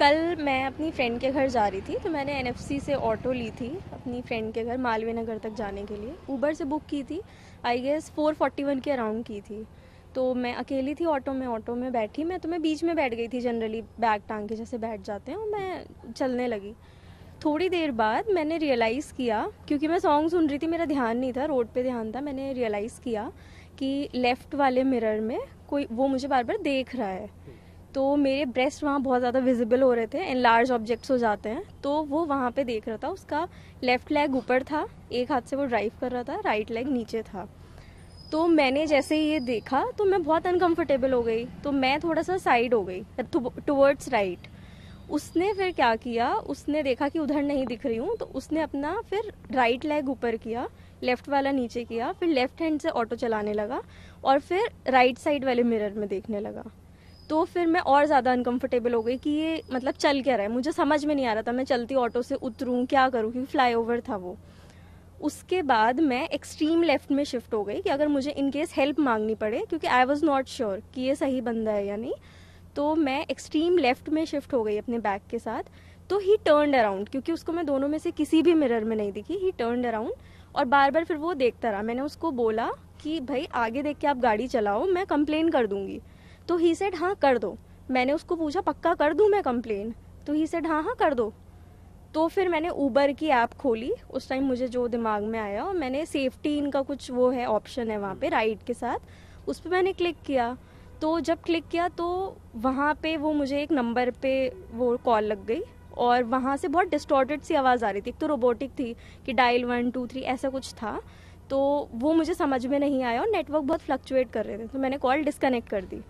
कल मैं अपनी फ्रेंड के घर जा रही थी तो मैंने एन से ऑटो ली थी अपनी फ्रेंड के घर मालवीय नगर तक जाने के लिए ऊबर से बुक की थी आई गेस 441 के अराउंड की थी तो मैं अकेली थी ऑटो में ऑटो में बैठी मैं तो मैं बीच में बैठ गई थी जनरली बैग टांग के जैसे बैठ जाते हैं और मैं चलने लगी थोड़ी देर बाद मैंने रियलाइज़ किया क्योंकि मैं सॉन्ग सुन रही थी मेरा ध्यान नहीं था रोड पे ध्यान था मैंने रियलाइज़ किया कि लेफ़्ट वाले मिरर में कोई वो मुझे बार बार देख रहा है तो मेरे ब्रेस्ट वहाँ बहुत ज़्यादा विजिबल हो रहे थे एंड लार्ज ऑब्जेक्ट्स हो जाते हैं तो वो वहाँ पे देख रहा था उसका लेफ़्ट लेग ऊपर था एक हाथ से वो ड्राइव कर रहा था राइट लेग नीचे था तो मैंने जैसे ही ये देखा तो मैं बहुत अनकंफर्टेबल हो गई तो मैं थोड़ा सा साइड हो गई टुवर्ड्स uh, राइट उसने फिर क्या किया उसने देखा कि उधर नहीं दिख रही हूँ तो उसने अपना फिर राइट लेग ऊपर किया लेफ़्ट वाला नीचे किया फिर लेफ़्ट हैंड से ऑटो चलाने लगा और फिर राइट साइड वाले मिरर में देखने लगा तो फिर मैं और ज़्यादा अनकम्फर्टेबल हो गई कि ये मतलब चल क्या रहा है मुझे समझ में नहीं आ रहा था मैं चलती ऑटो से उतरूँ क्या करूँ क्योंकि फ्लाईओवर था वो उसके बाद मैं एक्सट्रीम लेफ्ट में शिफ्ट हो गई कि अगर मुझे इन केस हेल्प मांगनी पड़े क्योंकि आई वॉज नॉट श्योर कि ये सही बंदा है या नहीं तो मैं एक्सट्रीम लेफ्ट में शिफ्ट हो गई अपने बैग के साथ तो ही टर्न अराउंड क्योंकि उसको मैं दोनों में से किसी भी मिरर में नहीं दिखी ही टर्न अराउंड और बार बार फिर वो देखता रहा मैंने उसको बोला कि भाई आगे देख के आप गाड़ी चलाओ मैं कंप्लेन कर दूंगी तो ही सेड हाँ कर दो मैंने उसको पूछा पक्का कर दूँ मैं कंप्लेन तो ही सेड हाँ हाँ कर दो तो फिर मैंने ऊबर की ऐप खोली उस टाइम मुझे जो दिमाग में आया और मैंने सेफ्टी इनका कुछ वो है ऑप्शन है वहाँ पे राइड के साथ उस पर मैंने क्लिक किया तो जब क्लिक किया तो वहाँ पे वो मुझे एक नंबर पे वो कॉल लग गई और वहाँ से बहुत डिस्टॉर्टेड सी आवाज़ आ रही थी एक तो रोबोटिक थी कि डायल वन टू थ्री ऐसा कुछ था तो वो मुझे समझ में नहीं आया और नेटवर्क बहुत फ्लक्चुएट कर रहे थे तो मैंने कॉल डिस्कनेक्ट कर दी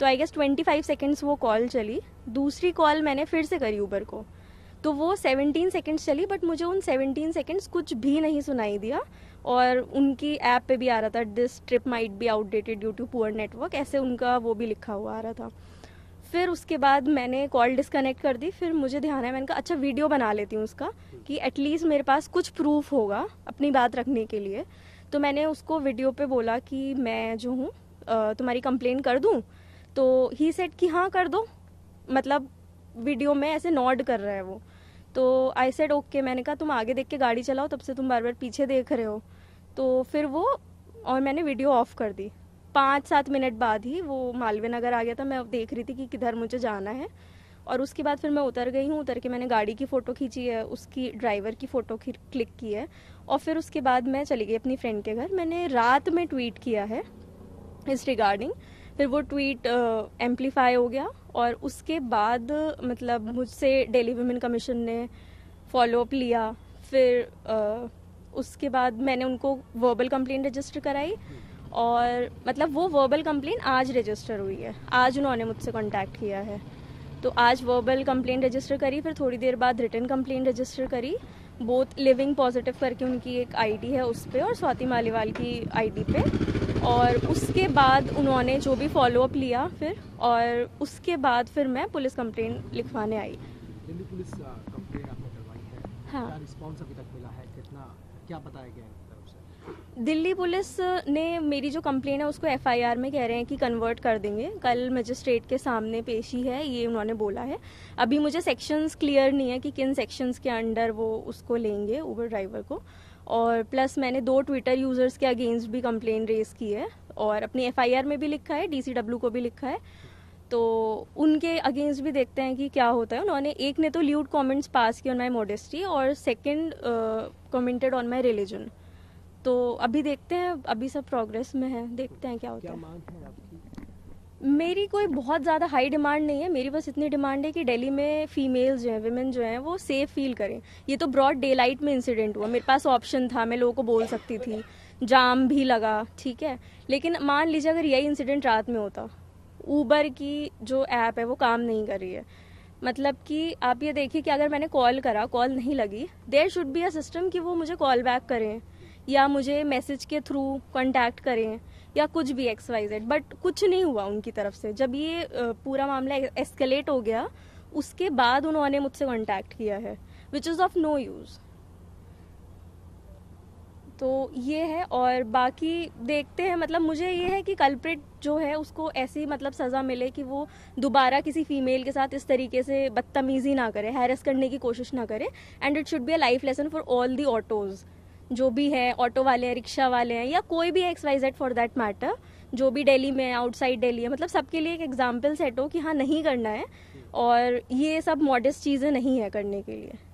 तो I guess twenty five seconds वो कॉल चली दूसरी कॉल मैंने फिर से करी ऊबर को तो वो 17 सेकेंड्स चली बट मुझे उन 17 सेकेंड्स कुछ भी नहीं सुनाई दिया और उनकी ऐप पे भी आ रहा था this trip might be outdated due to poor network ऐसे उनका वो भी लिखा हुआ आ रहा था फिर उसके बाद मैंने कॉल डिस्कनेक्ट कर दी फिर मुझे ध्यान है मैंने कहा अच्छा वीडियो बना लेती हूँ उसका कि एटलीस्ट मेरे पास कुछ प्रूफ होगा अपनी बात रखने के लिए तो मैंने उसको वीडियो पे बोला कि मैं जो हूँ तुम्हारी कंप्लेन कर दूँ तो ही सेट कि हाँ कर दो मतलब वीडियो में ऐसे नॉड कर रहा है वो तो आई सेट ओके मैंने कहा तुम आगे देख के गाड़ी चलाओ तब से तुम बार बार पीछे देख रहे हो तो फिर वो और मैंने वीडियो ऑफ कर दी पाँच सात मिनट बाद ही वो मालवीय नगर आ गया था मैं देख रही थी कि किधर मुझे जाना है और उसके बाद फिर मैं उतर गई हूँ उतर के मैंने गाड़ी की फ़ोटो खींची है उसकी ड्राइवर की फ़ोटो क्लिक की है और फिर उसके बाद मैं चली गई अपनी फ्रेंड के घर मैंने रात में ट्वीट किया है इस रिगार्डिंग फिर वो ट्वीट एम्पलीफाई uh, हो गया और उसके बाद uh, मतलब मुझसे डेली वुमेन कमीशन ने फॉलोअप लिया फिर आ, uh, उसके बाद मैंने उनको वर्बल कंप्लेन रजिस्टर कराई और मतलब वो वर्बल कंप्लेन आज रजिस्टर हुई है आज उन्होंने मुझसे कांटेक्ट किया है तो आज वर्बल कंप्लेन रजिस्टर करी फिर थोड़ी देर बाद रिटर्न कंप्लेन रजिस्टर करी बोथ लिविंग पॉजिटिव करके उनकी एक आईडी है उस पर और स्वाति मालीवाल की आईडी पे और उसके बाद उन्होंने जो भी फॉलोअप लिया फिर और उसके बाद फिर मैं पुलिस कंप्लेन लिखवाने आई पुलिस कंप्लेन आपने करवाई है हाँ रिस्पॉन्स अभी तक मिला है कितना क्या बताया गया है दिल्ली पुलिस ने मेरी जो कंप्लेन है उसको एफआईआर में कह रहे हैं कि कन्वर्ट कर देंगे कल मजिस्ट्रेट के सामने पेशी है ये उन्होंने बोला है अभी मुझे सेक्शंस क्लियर नहीं है कि किन सेक्शंस के अंडर वो उसको लेंगे ऊबर ड्राइवर को और प्लस मैंने दो ट्विटर यूज़र्स के अगेंस्ट भी कंप्लेन रेज की है और अपनी एफ में भी लिखा है डी को भी लिखा है तो उनके अगेंस्ट भी देखते हैं कि क्या होता है उन्होंने एक ने तो ल्यूड कॉमेंट्स पास किए ऑन माई मोडेस्टी और second commented on my religion तो अभी देखते हैं अभी सब प्रोग्रेस में है देखते हैं क्या होता क्या है मेरी कोई बहुत ज़्यादा हाई डिमांड नहीं है मेरी बस इतनी डिमांड है कि दिल्ली में फीमेल्स जो हैं वेमेन जो हैं वो सेफ फील करें ये तो ब्रॉड डे लाइट में इंसिडेंट हुआ मेरे पास ऑप्शन था मैं लोगों को बोल सकती थी जाम भी लगा ठीक है लेकिन मान लीजिए अगर यही इंसिडेंट रात में होता ऊबर की जो ऐप है वो काम नहीं कर रही है मतलब कि आप ये देखिए कि अगर मैंने कॉल करा कॉल नहीं लगी there should be a system कि वो मुझे कॉल बैक करें या मुझे मैसेज के थ्रू कॉन्टैक्ट करें या कुछ भी एक्स वाई जेड बट कुछ नहीं हुआ उनकी तरफ से जब ये पूरा मामला एस्केलेट हो गया उसके बाद उन्होंने मुझसे कॉन्टैक्ट किया है which is of no use तो ये है और बाकी देखते हैं मतलब मुझे ये है कि कल्प्रिट जो है उसको ऐसी मतलब सज़ा मिले कि वो दोबारा किसी फीमेल के साथ इस तरीके से बदतमीज़ी ना करे हैरस करने की कोशिश ना करे and it should be a life lesson for all the autos जो भी है ऑटो वाले हैं रिक्शा वाले हैं या कोई भी X Y Z for that matter जो भी दिल्ली में आउटसाइड दिल्ली है मतलब सबके लिए एक एग्जाम्पल सेट हो कि हाँ नहीं करना है और ये सब मॉडर्स चीज़ें नहीं है करने के लिए